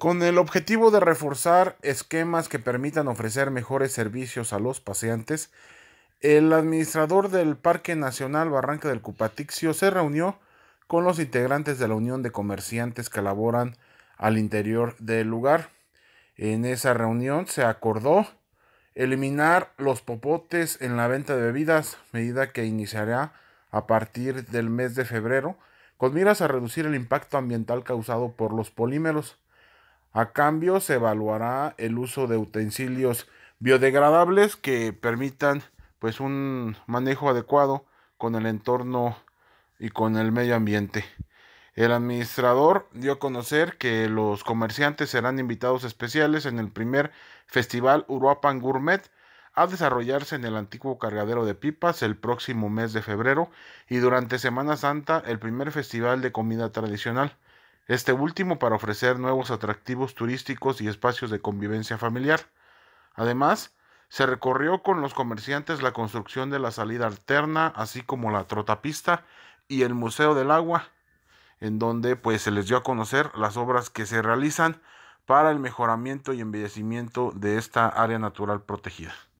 con el objetivo de reforzar esquemas que permitan ofrecer mejores servicios a los paseantes, el administrador del Parque Nacional Barranca del Cupatixio se reunió con los integrantes de la Unión de Comerciantes que laboran al interior del lugar. En esa reunión se acordó eliminar los popotes en la venta de bebidas, medida que iniciará a partir del mes de febrero, con miras a reducir el impacto ambiental causado por los polímeros. A cambio, se evaluará el uso de utensilios biodegradables que permitan pues un manejo adecuado con el entorno y con el medio ambiente. El administrador dio a conocer que los comerciantes serán invitados especiales en el primer festival Uruapan Gourmet a desarrollarse en el antiguo cargadero de pipas el próximo mes de febrero y durante Semana Santa el primer festival de comida tradicional este último para ofrecer nuevos atractivos turísticos y espacios de convivencia familiar. Además, se recorrió con los comerciantes la construcción de la salida alterna, así como la trotapista y el Museo del Agua, en donde pues se les dio a conocer las obras que se realizan para el mejoramiento y embellecimiento de esta área natural protegida.